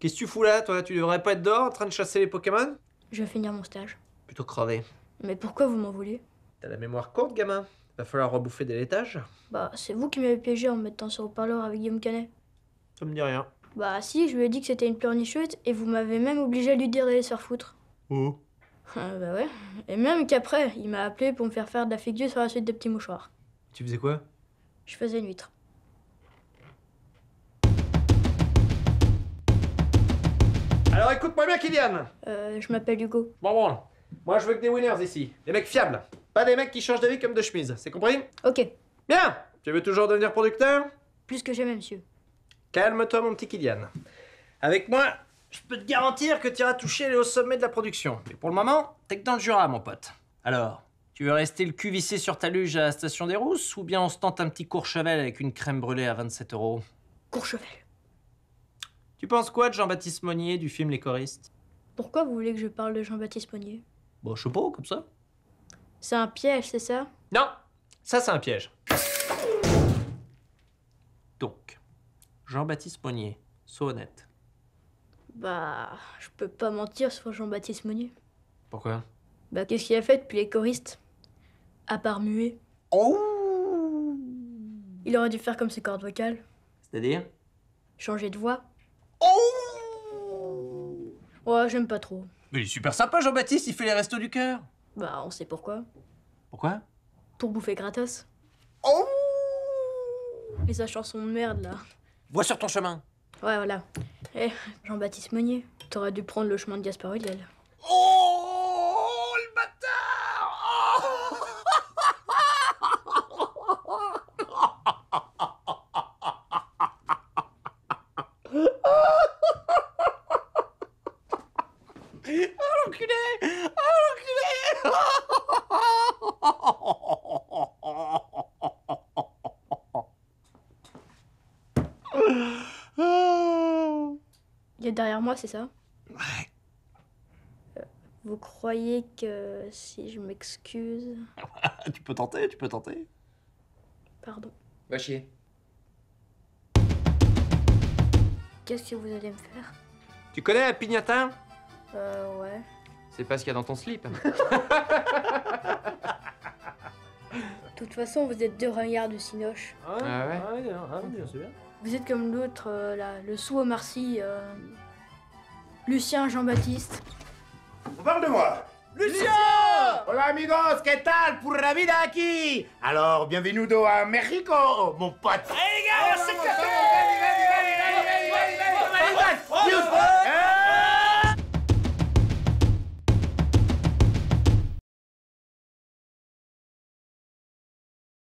Qu'est-ce que tu fous là, toi Tu devrais pas être dehors en train de chasser les Pokémon Je vais finir mon stage. Plutôt crevé. Mais pourquoi vous m'en voulez T'as la mémoire courte, gamin. Va falloir rebouffer des laitages. Bah, c'est vous qui m'avez piégé en me mettant sur le parleur avec Guillaume Canet. Ça me dit rien. Bah si, je lui ai dit que c'était une pleurnicheuse et vous m'avez même obligé à lui dire d'aller se faire foutre. Oh Bah ouais. Et même qu'après, il m'a appelé pour me faire faire de la figure sur la suite des petits mouchoirs. Tu faisais quoi Je faisais une huître. écoute-moi bien, Kylian. Euh, je m'appelle Hugo. Bon, bon. Moi, je veux que des winners ici. Des mecs fiables. Pas des mecs qui changent d'avis comme de chemise. C'est compris Ok. Bien. Tu veux toujours devenir producteur Plus que jamais, monsieur. Calme-toi, mon petit Kylian. Avec moi, je peux te garantir que tu iras toucher les hauts sommets de la production. Mais pour le moment, t'es que dans le Jura, mon pote. Alors, tu veux rester le cul vissé sur ta luge à la station des Rousses ou bien on se tente un petit Courchevel avec une crème brûlée à 27 euros Courchevel. Tu penses quoi de Jean-Baptiste Monnier du film Les choristes Pourquoi vous voulez que je parle de Jean-Baptiste Monnier Bon, bah, je sais pas, comme ça. C'est un piège, c'est ça Non, ça c'est un piège. Donc, Jean-Baptiste Monnier, sois honnête. Bah, je peux pas mentir sur Jean-Baptiste Monnier. Pourquoi Bah, qu'est-ce qu'il a fait depuis les choristes À part muer. Oh Il aurait dû faire comme ses cordes vocales. C'est-à-dire Changer de voix. Oh Ouais, j'aime pas trop. Mais il est super sympa, Jean-Baptiste, il fait les restos du cœur. Bah, on sait pourquoi. Pourquoi Pour bouffer gratos. Oh Et sa chanson de merde, là. Vois sur ton chemin. Ouais, voilà. Eh, Jean-Baptiste Meunier, t'aurais dû prendre le chemin de Gaspard Oh Il y a derrière moi, c'est ça Ouais. Vous croyez que si je m'excuse... tu peux tenter, tu peux tenter. Pardon. Va chier. Qu'est-ce que vous allez me faire Tu connais la pignatin Euh, ouais. C'est pas ce qu'il y a dans ton slip. De toute façon, vous êtes deux ringards de Sinoche. Ah, ouais. Ah ah ah c'est bien. Vous êtes comme l'autre, euh, le sous au Marcy, euh, Lucien Jean-Baptiste. On parle de moi Lucien Hola amigos, ¿qué tal pour la vida aquí Alors, bienvenue à Mexico, mon pote les gars,